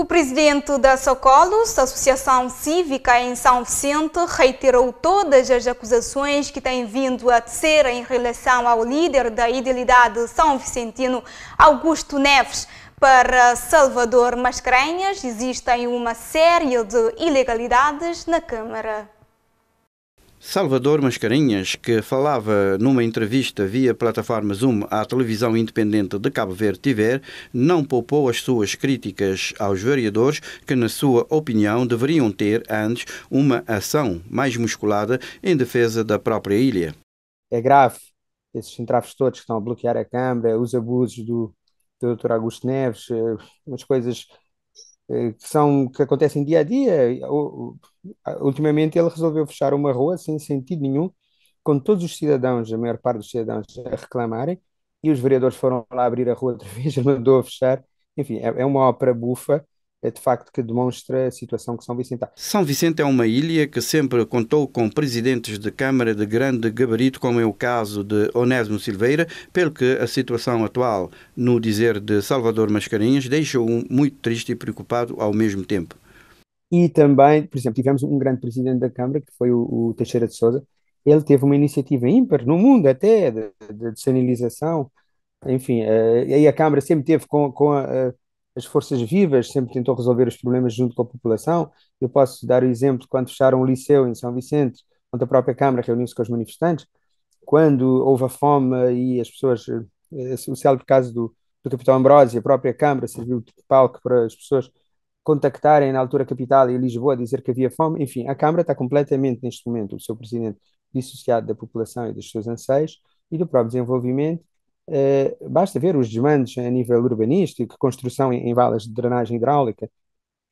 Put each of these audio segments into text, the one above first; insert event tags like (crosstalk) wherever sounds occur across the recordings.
O presidente da Socolos, Associação Cívica em São Vicente, reiterou todas as acusações que têm vindo a tecer em relação ao líder da idealidade são vicentino, Augusto Neves. Para Salvador Mascarenhas, existem uma série de ilegalidades na Câmara. Salvador Mascarinhas, que falava numa entrevista via plataforma Zoom à televisão independente de Cabo Verde Tiver, não poupou as suas críticas aos vereadores que, na sua opinião, deveriam ter antes uma ação mais musculada em defesa da própria ilha. É grave esses entraves todos que estão a bloquear a Câmara, os abusos do, do Dr. Augusto Neves, eh, umas coisas eh, que são que acontecem dia a dia. Ultimamente ele resolveu fechar uma rua sem sentido nenhum, com todos os cidadãos, a maior parte dos cidadãos a reclamarem, e os vereadores foram lá abrir a rua outra (laughs) vez, mandou fechar. Enfim, é, é uma ópera bufa é de facto que demonstra a situação que São Vicente está. São Vicente é uma ilha que sempre contou com presidentes de Câmara de grande gabarito, como é o caso de Onésimo Silveira, pelo que a situação atual, no dizer de Salvador Mascarenhas, deixa-o muito triste e preocupado ao mesmo tempo. E também, por exemplo, tivemos um grande presidente da Câmara, que foi o, o Teixeira de Souza, ele teve uma iniciativa ímpar no mundo até, de, de, de sanilização, enfim, uh, e a Câmara sempre teve com, com a... Uh, as forças vivas sempre tentou resolver os problemas junto com a população. Eu posso dar o exemplo de quando fecharam o liceu em São Vicente, onde a própria Câmara reuniu-se com os manifestantes, quando houve a fome e as pessoas, eh, o célebre caso do, do capitão Ambrose, a própria Câmara serviu de palco para as pessoas contactarem na altura capital e Lisboa dizer que havia fome. Enfim, a Câmara está completamente neste momento, o seu presidente, dissociado da população e dos seus anseios e do próprio desenvolvimento eh, basta ver os desmandos a nível urbanístico, construção em, em valas de drenagem hidráulica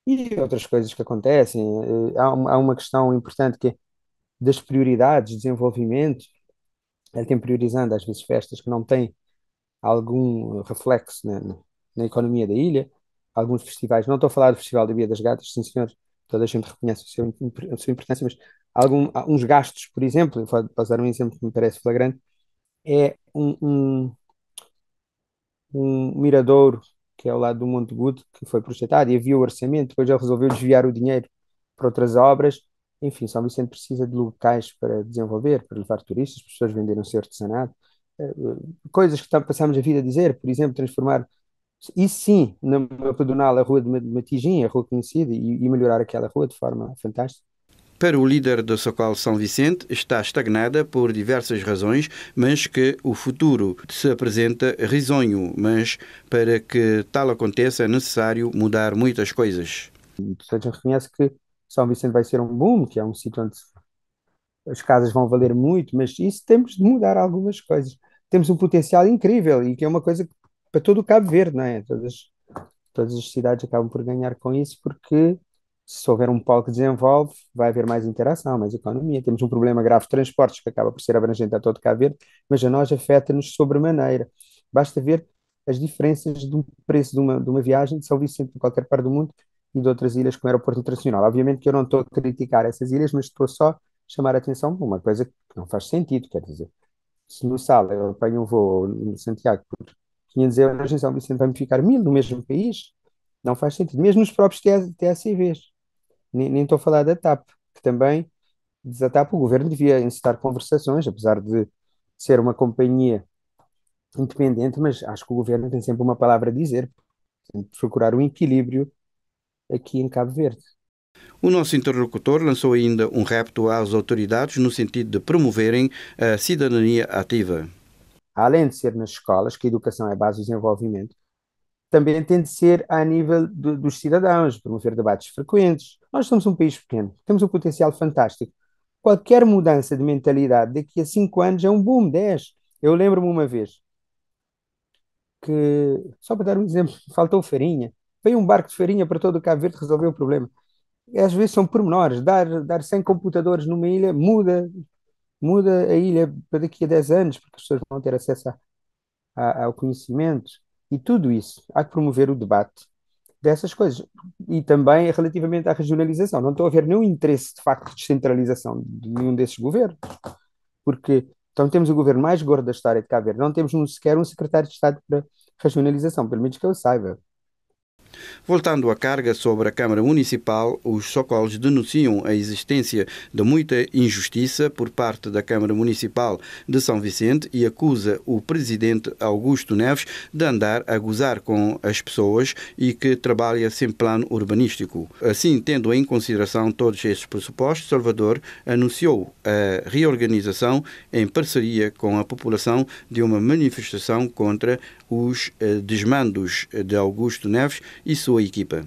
e outras coisas que acontecem. Uh, há, uma, há, uma questão importante que é das prioridades, desenvolvimento. Ele é tem priorizando, às vezes, festas que não têm algum reflexo na, na economia da ilha, alguns festivais. Não estou a falar do Festival da Bia das Gatas, sim, senhor, toda a gente reconhece a sua, a sua importância, mas algum, uns gastos, por exemplo, vou dar um exemplo que me parece flagrante, é um miradouro, que é ao lado do Monte Guto, que foi projetado e havia o orçamento, depois ele resolveu desviar o dinheiro para outras obras. Enfim, São Vicente precisa de locais para desenvolver, para levar turistas, as pessoas venderem o seu artesanato, eh, coisas que passamos a vida a dizer, por exemplo, transformar e sim, na pedonal, a rua de Matigim, a rua conhecida, e melhorar aquela rua de forma fantástica para o líder do Socal São Vicente, está estagnada por diversas razões, mas que o futuro se apresenta risonho. Mas para que tal aconteça é necessário mudar muitas coisas. Sérgio reconhece que São Vicente vai ser um boom, que é um sítio onde as casas vão valer muito, mas isso temos de mudar algumas coisas. Temos um potencial incrível e que é uma coisa para todo o Cabo Verde, não é? Todas, todas as cidades acabam por ganhar com isso porque se houver um polo que desenvolve, vai haver mais interação, mais economia. Temos um problema grave de transportes, que acaba por ser abrangente a todo Cabo Verde, mas a nós afeta-nos sobremaneira. Basta ver as diferenças do preço de uma, de uma viagem de São Vicente, de qualquer parte do mundo, e de outras ilhas como aeroporto internacional. Obviamente que eu não estou a criticar essas ilhas, mas estou só a chamar a atenção para uma coisa que não faz sentido, quer dizer, se no Sal eu apanho um voo em Santiago por 500 euros, em São Vicente vai-me ficar mil no mesmo país, não faz sentido, mesmo nos próprios TSCVs. Nem, estou a falar da TAP, que também, da a TAP, o governo devia incitar conversações, apesar de ser uma companhia independente, mas acho que o governo tem sempre uma palavra a dizer, tem de procurar um equilíbrio aqui em Cabo Verde. O nosso interlocutor lançou ainda um repto às autoridades no sentido de promoverem a cidadania ativa. Além de ser nas escolas, que a educação é a base do desenvolvimento, também tem de ser a nível dos cidadãos, promover debates frequentes. Nós somos um país pequeno, temos um potencial fantástico. Qualquer mudança de mentalidade daqui a 5 anos é um boom, 10. Eu lembro-me uma vez que, só para dar um exemplo, (laughs) faltou farinha. Veio um barco de farinha para todo o Cabo Verde resolver o problema. Às vezes são pormenores. Dar, dar 100 computadores numa ilha muda, muda a ilha para daqui a 10 anos, porque as pessoas vão ter acesso a, a, ao conhecimento e tudo isso há que promover o debate dessas coisas. E também relativamente à regionalização. Não estou a ver nenhum interesse, de facto, de descentralização de nenhum desses governos. Porque então temos o governo mais gordo da história de Cabo Verde. Não temos sequer um secretário de Estado para regionalização, pelo menos que eu saiba. Voltando à carga sobre a Câmara Municipal, os socolos denunciam a existência de muita injustiça por parte da Câmara Municipal de São Vicente e acusa o presidente Augusto Neves de andar a gozar com as pessoas e que trabalha sem plano urbanístico. Assim, tendo em consideração todos estes pressupostos, Salvador anunciou a reorganização em parceria com a população de uma manifestação contra os eh, desmandos eh, de Augusto Neves e sua equipa.